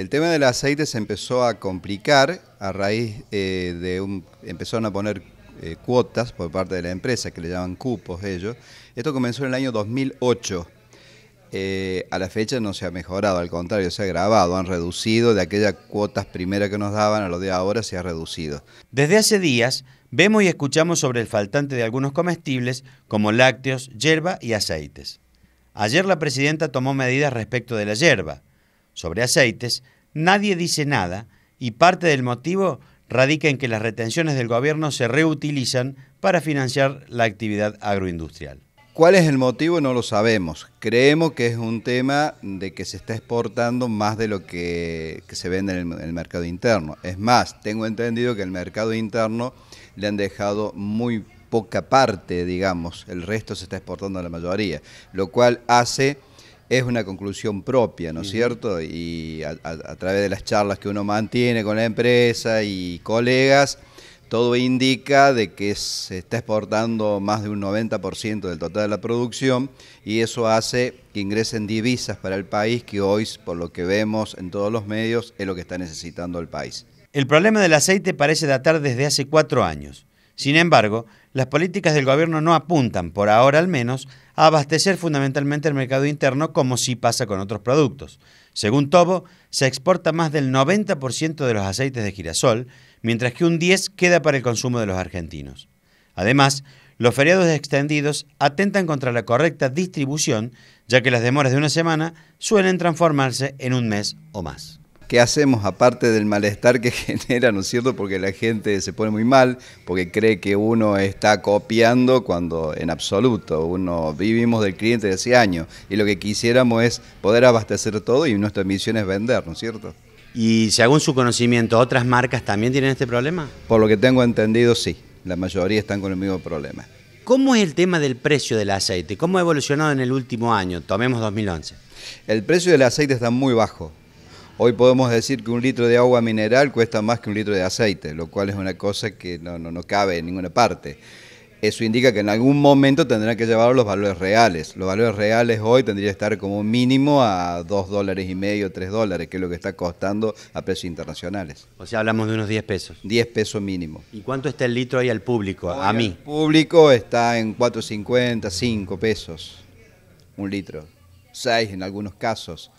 El tema del aceite se empezó a complicar a raíz eh, de un... empezaron a poner eh, cuotas por parte de la empresa, que le llaman cupos ellos. Esto comenzó en el año 2008. Eh, a la fecha no se ha mejorado, al contrario, se ha agravado, han reducido de aquellas cuotas primeras que nos daban a lo de ahora se ha reducido. Desde hace días vemos y escuchamos sobre el faltante de algunos comestibles como lácteos, hierba y aceites. Ayer la presidenta tomó medidas respecto de la hierba sobre aceites, nadie dice nada y parte del motivo radica en que las retenciones del gobierno se reutilizan para financiar la actividad agroindustrial. ¿Cuál es el motivo? No lo sabemos. Creemos que es un tema de que se está exportando más de lo que, se vende en el, en el, mercado interno. Es más, tengo entendido que el mercado interno le han dejado muy poca parte, digamos, el resto se está exportando a la mayoría, lo cual hace es una conclusión propia, ¿no es cierto? Y a, través de las charlas que uno mantiene con la empresa y colegas, todo indica de que se está exportando más de un 90% del total de la producción y eso hace que ingresen divisas para el país que hoy, por lo que vemos en todos los medios, es lo que está necesitando el país. El problema del aceite parece datar desde hace cuatro años. Sin embargo, las políticas del gobierno no apuntan, por ahora al menos, a abastecer fundamentalmente el mercado interno como sí pasa con otros productos. Según Tobo, se exporta más del 90% de los aceites de girasol, mientras que un 10% queda para el consumo de los argentinos. Además, los feriados extendidos atentan contra la correcta distribución, ya que las demoras de una semana suelen transformarse en un mes o más. ¿qué hacemos aparte del malestar que genera, ¿no es cierto? Porque la gente se pone muy mal, porque cree que uno está copiando cuando en absoluto, uno vivimos del cliente de hace años y lo que quisiéramos es poder abastecer todo y nuestra misión es vender, ¿no es cierto? Y según su conocimiento, ¿otras marcas también tienen este problema? Por lo que tengo entendido, sí. La mayoría están con el mismo problema. ¿Cómo es el tema del precio del aceite? ¿Cómo ha evolucionado en el último año? Tomemos 2011. El precio del aceite está muy bajo. Hoy podemos decir que un litro de agua mineral cuesta más que un litro de aceite, lo cual es una cosa que no, no, cabe en ninguna parte. Eso indica que en algún momento tendrán que llevar los valores reales. Los valores reales hoy tendrían que estar como mínimo a 2 dólares y medio, 3 dólares, que es lo que está costando a precios internacionales. O sea, hablamos de unos 10 pesos. 10 pesos mínimo. ¿Y cuánto está el litro ahí al público, a mí? El público está en 4,50, 5 pesos, un litro, 6 en algunos casos.